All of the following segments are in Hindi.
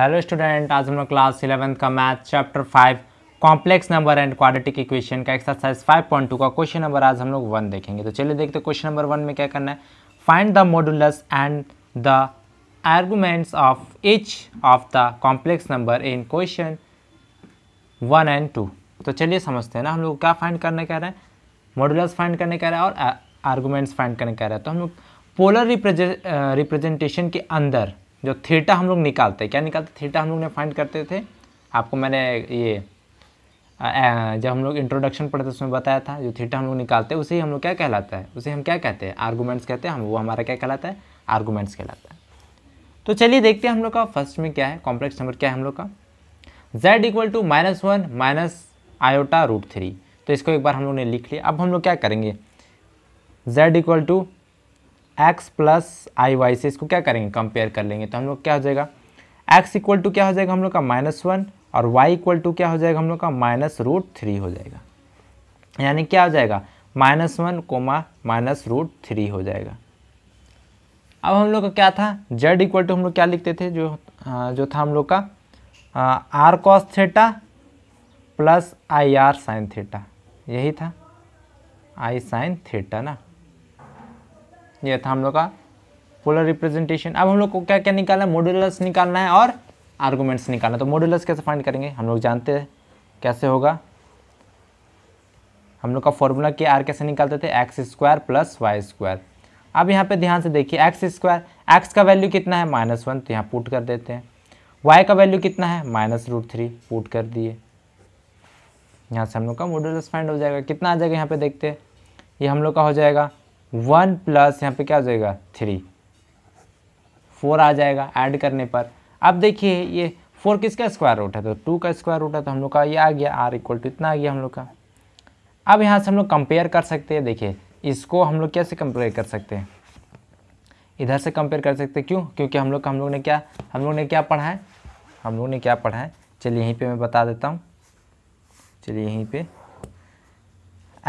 हेलो स्टूडेंट आज हम लोग क्लास इलेवेंथ का math chapter five complex number and quadratic equation का एक्सरसाइज फाइव पॉइंट टू का क्वेश्चन नंबर आज हम लोग वन देखेंगे तो चलिए देखते हैं क्वेश्चन नंबर वन में क्या करना है find the modulus and the arguments of each of the complex number in question one and two तो चलिए समझते हैं ना हम लोग क्या फाइंड करने कह रहे हैं मॉडुलस फाइंड करने कह रहे हैं और आर्गूमेंट्स फाइंड करने कह रहे हैं तो हम लोग पोलर रिप्रेजेंटेशन के अंदर जो थीटा हम लोग निकालते हैं क्या निकालते थीटा हम लोग ने फाइंड करते थे आपको मैंने ये जब हम लोग इंट्रोडक्शन पढ़ते उसमें बताया था जो थीटा हम लोग निकालते हैं उसे हम लोग क्या कहलाता है उसे हम क्या कहते हैं आर्गूमेंट्स कहते हैं हम वो हमारा क्या कहलाता है आर्गूमेंट्स कहलाता है तो चलिए देखते हैं हम लोग का फर्स्ट में क्या है कॉम्प्लेक्स नंबर क्या है हम लोग का Z equal to minus one minus iota root three तो इसको एक बार हम लोग ने लिख लिया अब हम लोग क्या करेंगे Z equal to X plus I Y से इसको क्या करेंगे कंपेयर कर लेंगे तो हम लोग क्या हो जाएगा एक्स इक्वल टू क्या हो जाएगा हम लोग का माइनस वन और वाई इक्वल टू क्या हो जाएगा हम लोग का माइनस रूट थ्री हो जाएगा यानी क्या हो जाएगा minus one comma minus root three हो जाएगा अब हम लोग का क्या था जेड इक्वल टू हम लोग क्या लिखते थे जो जो था हम लोग का R cos theta plus I R sine theta यही था आई साइन थेटा ना ये था हम लोग का पोलर रिप्रेजेंटेशन अब हम लोग को क्या क्या निकालना है मोडुलस निकालना है और आर्गूमेंट्स निकालना है तो मोडुलस कैसे फाइंड करेंगे हम लोग जानते हैं कैसे होगा हम लोग का फॉर्मूला के आर कैसे निकालते थे X square plus Y square अब यहाँ पे ध्यान से देखिए एक्स स्क्वायर एक्स का वैल्यू कितना है माइनस वन तो यहाँ पुट कर देते हैं वाई का वैल्यू कितना है माइनस रूट थ्री पुट कर दिए यहाँ से हम लोग का मोडुलस फाइंड हो जाएगा कितना आ जाएगा यहाँ पे देखते हैं ये हम लोग का हो जाएगा वन प्लस यहाँ पे क्या हो जाएगा थ्री फोर आ जाएगा ऐड करने पर अब देखिए ये फोर किसका स्क्वायर रूट है तो टू का स्क्वायर रूट है तो हम लोग का ये आ गया आर इक्वल टू इतना आ गया हम लोग का अब यहाँ से हम लोग कंपेयर कर सकते हैं देखिए इसको हम लोग कैसे कंपेयर कर सकते हैं इधर से कंपेयर कर सकते हैं क्यों क्योंकि हम लोग हम लोग ने क्या हम लोग ने क्या पढ़ा है हम लोग ने क्या पढ़ा है चलिए यहीं पे मैं बता देता हूँ चलिए यहीं पे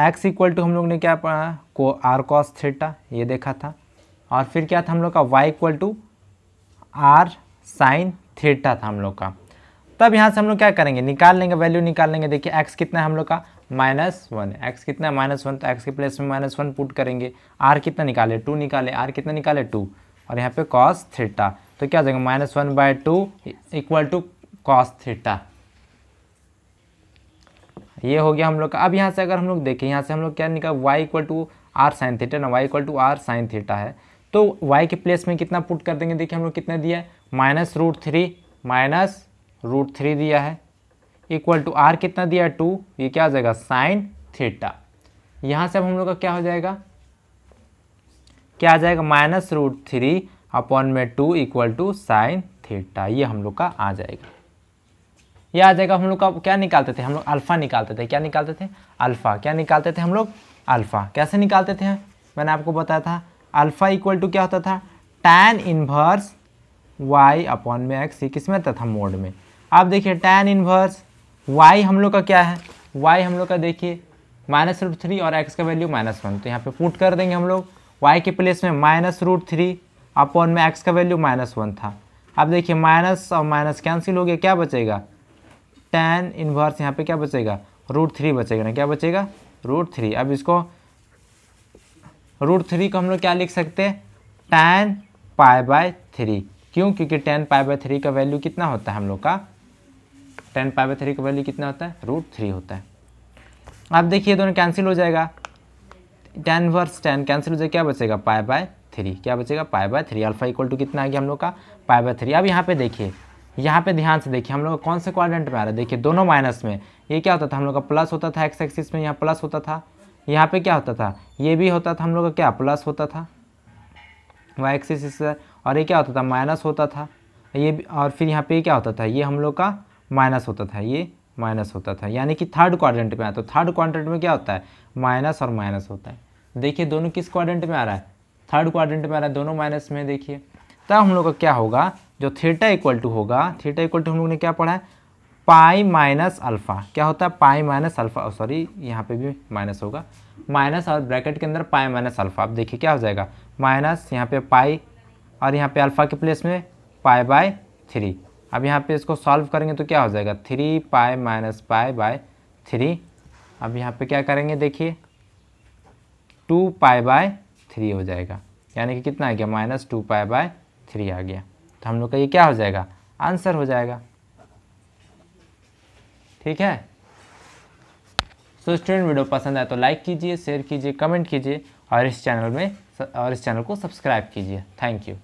एक्स इक्वल टू हम लोग ने क्या पढ़ा को आर कॉस थेटा ये देखा था और फिर क्या था हम लोग का Y equal to R sine theta था हम लोग का तब यहाँ से हम लोग क्या करेंगे निकाल लेंगे वैल्यू निकाल लेंगे देखिए एक्स कितना है हम लोग का माइनस वन एक्स कितना है माइनस वन तो एक्स के प्लेस में माइनस वन पुट करेंगे आर कितना निकाले टू निकाले आर कितना निकाले टू और यहाँ पे कॉस थीटा तो क्या हो जाएगा minus one by two equal to cos theta ये हो गया हम लोग का अब यहाँ से अगर हम लोग देखें यहाँ से हम लोग क्या निकाल Y equal to R sine theta ना Y equal to R sine theta है तो वाई के प्लेस में कितना पुट कर देंगे देखिए हम लोग कितना दिया है minus root three minus root three दिया है इक्वल टू आर कितना दिया है टू ये क्या हो जाएगा साइन थीटा यहाँ से अब हम लोग का क्या हो जाएगा क्या आ जाएगा माइनस रूट थ्री अपॉन में two equal to sine theta ये हम लोग का आ जाएगा ये आ जाएगा हम लोग का क्या निकालते थे हम लोग अल्फ़ा निकालते थे क्या निकालते थे अल्फ़ा क्या निकालते थे हम लोग अल्फ़ा कैसे निकालते थे मैंने आपको बताया था अल्फ़ा इक्वल टू क्या होता था टैन इनवर्स वाई अपॉन में एक्स ही किस में रहता था मोड में आप देखिए टैन इन्वर्स वाई हम लोग का क्या है वाई हम लोग का देखिए माइनस रूट थ्री और एक्स का वैल्यू माइनस वन तो यहाँ पे पुट कर देंगे हम लोग वाई के प्लेस में माइनस रूट थ्री अपॉन में एक्स का वैल्यू माइनस वन था अब देखिए माइनस और माइनस कैंसिल हो गया क्या बचेगा टेन इन्वर्स यहाँ पे क्या बचेगा रूट थ्री बचेगा ना क्या बचेगा रूट थ्री अब इसको रूट थ्री को हम लोग क्या लिख सकते हैं टेन पाई बाय थ्री क्यों क्योंकि टेन पाई बाय थ्री का वैल्यू कितना होता है हम लोग का टेन पाई बाय थ्री का वैल्यू कितना होता है रूट थ्री होता है अब देखिए दोनों कैंसिल हो जाएगा टेन वर्स टेन कैंसिल हो जाएगा क्या बचेगा पाई बाय थ्री क्या बचेगा pi by three alpha equal to कितना आ गया हम लोग का पाई बाय थ्री अब यहाँ पे देखिए यहाँ पे ध्यान से देखिए हम लोग कौन से क्वाड्रेंट में आ रहा है देखिए दोनों माइनस में ये क्या होता था हम लोग का प्लस होता था एक्स एक्सिस में यहाँ प्लस होता था यहाँ पे क्या होता था ये भी होता था हम लोग का क्या प्लस होता था वाई एक्सिस और ये क्या होता था माइनस होता था ये और फिर यहाँ पे क्या होता था ये हम लोग का माइनस होता था ये माइनस होता था यानी कि थर्ड क्वाड्रेंट में आता थर्ड क्वाड्रेंट में क्या होता है माइनस और माइनस होता है देखिए दोनों किस क्वाड्रेंट में आ रहा है थर्ड क्वाड्रेंट में आ रहा है दोनों माइनस में देखिए तब हम लोग का क्या होगा जो थीटा इक्वल टू होगा थीटा इक्वल टू हम लोग ने क्या पढ़ा है पाई माइनस अल्फ़ा क्या होता है पाई माइनस अल्फ़ा सॉरी यहाँ पे भी माइनस होगा माइनस और ब्रैकेट के अंदर पाई माइनस अल्फ़ा आप देखिए क्या हो जाएगा माइनस यहाँ पे पाई और यहाँ पे अल्फ़ा के प्लेस में पाई बाय थ्री अब यहाँ पे इसको सॉल्व करेंगे तो क्या हो जाएगा three pi minus pi by three अब यहाँ पे क्या करेंगे देखिए टू पाई बाय थ्री हो जाएगा यानी कि कितना आ गया minus two pi by three आ गया तो हम लोग का ये क्या हो जाएगा आंसर हो जाएगा ठीक है सो स्टूडेंट वीडियो पसंद आए तो लाइक कीजिए शेयर कीजिए कमेंट कीजिए और इस चैनल में और इस चैनल को सब्सक्राइब कीजिए थैंक यू